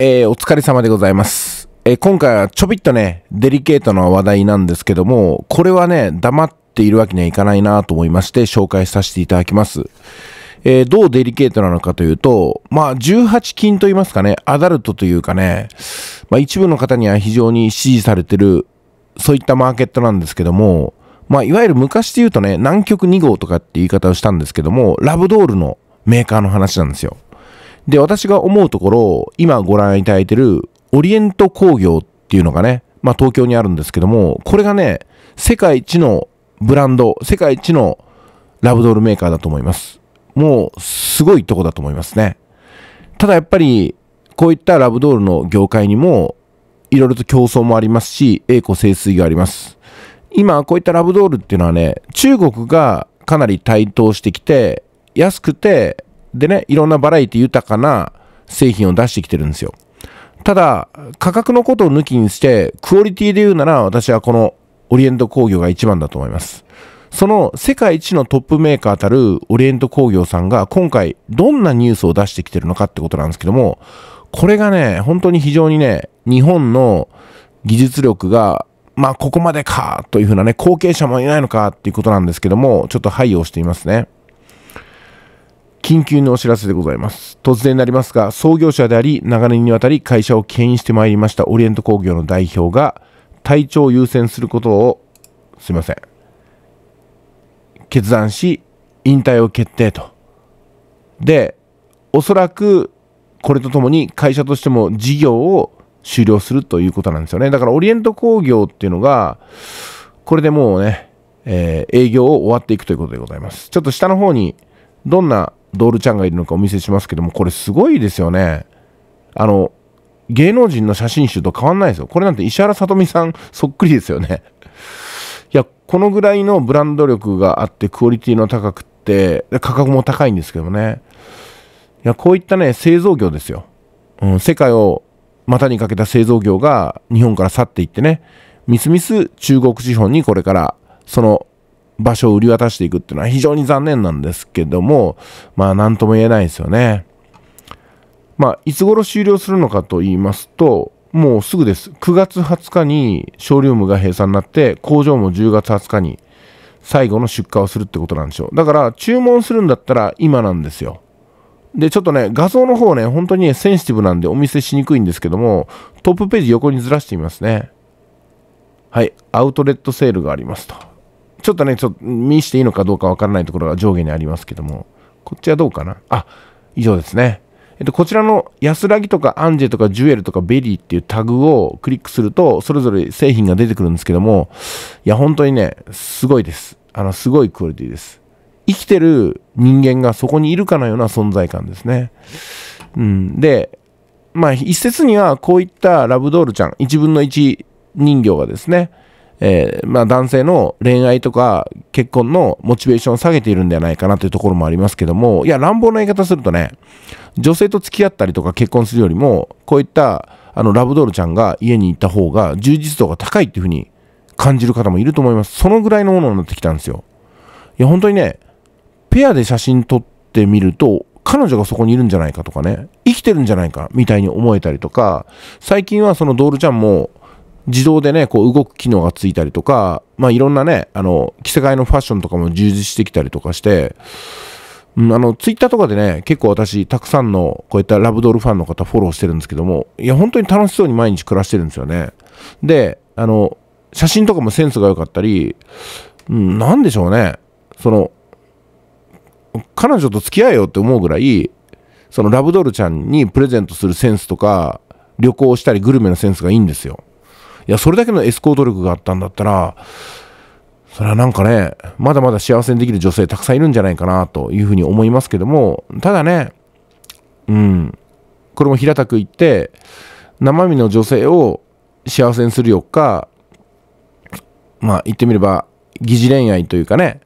えー、お疲れ様でございます。えー、今回はちょびっとね、デリケートな話題なんですけども、これはね、黙っているわけにはいかないなと思いまして紹介させていただきます。えー、どうデリケートなのかというと、まあ、18禁と言いますかね、アダルトというかね、まあ、一部の方には非常に支持されてる、そういったマーケットなんですけども、まあ、いわゆる昔で言うとね、南極2号とかって言い方をしたんですけども、ラブドールのメーカーの話なんですよ。で、私が思うところ、今ご覧いただいてるオリエント工業っていうのがね、まあ東京にあるんですけども、これがね、世界一のブランド、世界一のラブドールメーカーだと思います。もう、すごいとこだと思いますね。ただやっぱり、こういったラブドールの業界にも、いろいろと競争もありますし、栄枯盛衰があります。今、こういったラブドールっていうのはね、中国がかなり台頭してきて、安くて、でね、いろんなバラエティ豊かな製品を出してきてるんですよ。ただ、価格のことを抜きにして、クオリティで言うなら私はこのオリエント工業が一番だと思います。その世界一のトップメーカーたるオリエント工業さんが今回どんなニュースを出してきてるのかってことなんですけども、これがね、本当に非常にね、日本の技術力が、まあここまでかというふうなね、後継者もいないのかっていうことなんですけども、ちょっと配慮をしていますね。緊急のお知らせでございます。突然になりますが、創業者であり、長年にわたり会社を牽引してまいりましたオリエント工業の代表が、体調を優先することを、すいません、決断し、引退を決定と。で、おそらく、これとともに会社としても事業を終了するということなんですよね。だから、オリエント工業っていうのが、これでもうね、えー、営業を終わっていくということでございます。ちょっと下の方に、どんなドールちゃんがいるのかお見せしますけども、これすごいですよね。あの、芸能人の写真集と変わんないですよ。これなんて石原さとみさんそっくりですよね。いや、このぐらいのブランド力があって、クオリティの高くって、価格も高いんですけどね。いや、こういったね、製造業ですよ。うん、世界を股にかけた製造業が日本から去っていってね、みすみす中国資本にこれからその場所を売り渡していくっていうのは非常に残念なんですけども、まあ何とも言えないですよね。まあ、いつ頃終了するのかと言いますと、もうすぐです。9月20日にショールームが閉鎖になって、工場も10月20日に最後の出荷をするってことなんでしょう。だから注文するんだったら今なんですよ。で、ちょっとね、画像の方ね、本当に、ね、センシティブなんでお見せしにくいんですけども、トップページ横にずらしてみますね。はい、アウトレットセールがありますと。ちょっとね、ちょっと見していいのかどうかわからないところが上下にありますけども、こっちはどうかなあ、以上ですね。えっと、こちらの安らぎとかアンジェとかジュエルとかベリーっていうタグをクリックすると、それぞれ製品が出てくるんですけども、いや、本当にね、すごいです。あの、すごいクオリティです。生きてる人間がそこにいるかのような存在感ですね。うん。で、まあ、一説にはこういったラブドールちゃん、1分の1人形がですね、えー、まあ、男性の恋愛とか結婚のモチベーションを下げているんではないかなというところもありますけども、いや、乱暴な言い方するとね、女性と付き合ったりとか結婚するよりも、こういった、あの、ラブドールちゃんが家に行った方が充実度が高いっていうふうに感じる方もいると思います。そのぐらいのものになってきたんですよ。いや、本当にね、ペアで写真撮ってみると、彼女がそこにいるんじゃないかとかね、生きてるんじゃないかみたいに思えたりとか、最近はそのドールちゃんも、自動でね、こう動く機能がついたりとか、まあいろんなね、あの、着せ替えのファッションとかも充実してきたりとかして、うん、あの、ツイッターとかでね、結構私、たくさんの、こういったラブドールファンの方フォローしてるんですけども、いや、本当に楽しそうに毎日暮らしてるんですよね。で、あの、写真とかもセンスが良かったり、うん、なんでしょうね、その、彼女と付き合えよって思うぐらい、そのラブドールちゃんにプレゼントするセンスとか、旅行したりグルメのセンスがいいんですよ。いや、それだけのエスコート力があったんだったら、それはなんかね、まだまだ幸せにできる女性たくさんいるんじゃないかなというふうに思いますけども、ただね、うん、これも平たく言って、生身の女性を幸せにするよっか、まあ言ってみれば、疑似恋愛というかね、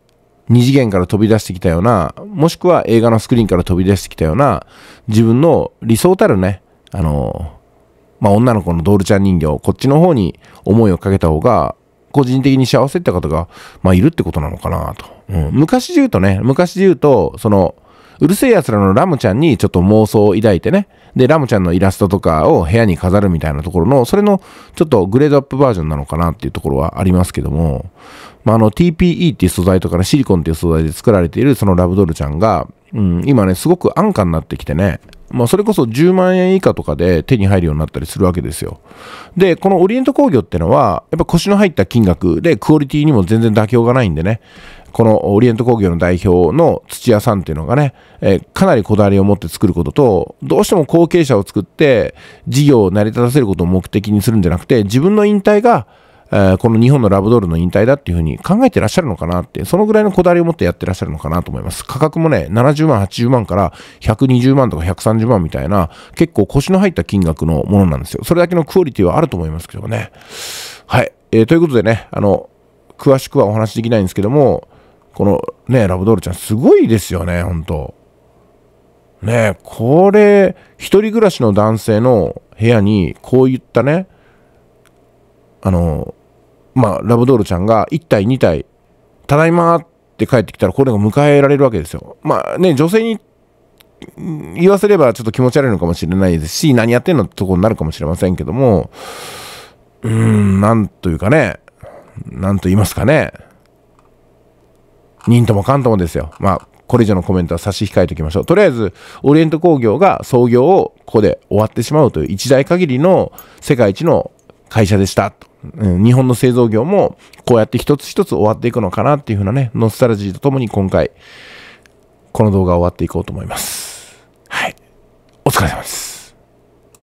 二次元から飛び出してきたような、もしくは映画のスクリーンから飛び出してきたような、自分の理想たるね、あの、まあ、女の子のドールちゃん人形、こっちの方に思いをかけた方が、個人的に幸せって方が、まあ、いるってことなのかなと。うん、昔で言うとね、昔で言うと、その、うるせえ奴らのラムちゃんにちょっと妄想を抱いてね、で、ラムちゃんのイラストとかを部屋に飾るみたいなところの、それのちょっとグレードアップバージョンなのかなっていうところはありますけども、まあ、あの TPE っていう素材とかね、シリコンっていう素材で作られているそのラブドルちゃんが、うん、今ね、すごく安価になってきてね、まあ、それこそ10万円以下とかで手に入るようになったりするわけですよ。で、このオリエント工業ってのは、やっぱ腰の入った金額でクオリティにも全然妥協がないんでね、このオリエント工業の代表の土屋さんっていうのがね、えー、かなりこだわりを持って作ることと、どうしても後継者を作って事業を成り立たせることを目的にするんじゃなくて、自分の引退が、えー、この日本のラブドールの引退だっていうふうに考えてらっしゃるのかなって、そのぐらいのこだわりを持ってやってらっしゃるのかなと思います。価格もね、70万、80万から120万とか130万みたいな、結構腰の入った金額のものなんですよ。それだけのクオリティはあると思いますけどね。はい。えー、ということでね、あの、詳しくはお話できないんですけども、このね、ラブドールちゃんすごいですよね、本当ねこれ、一人暮らしの男性の部屋に、こういったね、あの、まあ、ラブドールちゃんが1体2体、ただいまって帰ってきたら、これが迎えられるわけですよ。まあね、女性に言わせればちょっと気持ち悪いのかもしれないですし、何やってんのってとこになるかもしれませんけども、うーん、なんというかね、なんと言いますかね、人ともかんともですよ。まあ、これ以上のコメントは差し控えておきましょう。とりあえず、オリエント工業が創業をここで終わってしまうという一代限りの世界一の会社でしたとうん、日本の製造業もこうやって一つ一つ終わっていくのかなっていう風なね、ノスタルジーとともに今回、この動画を終わっていこうと思います。はい。お疲れ様です。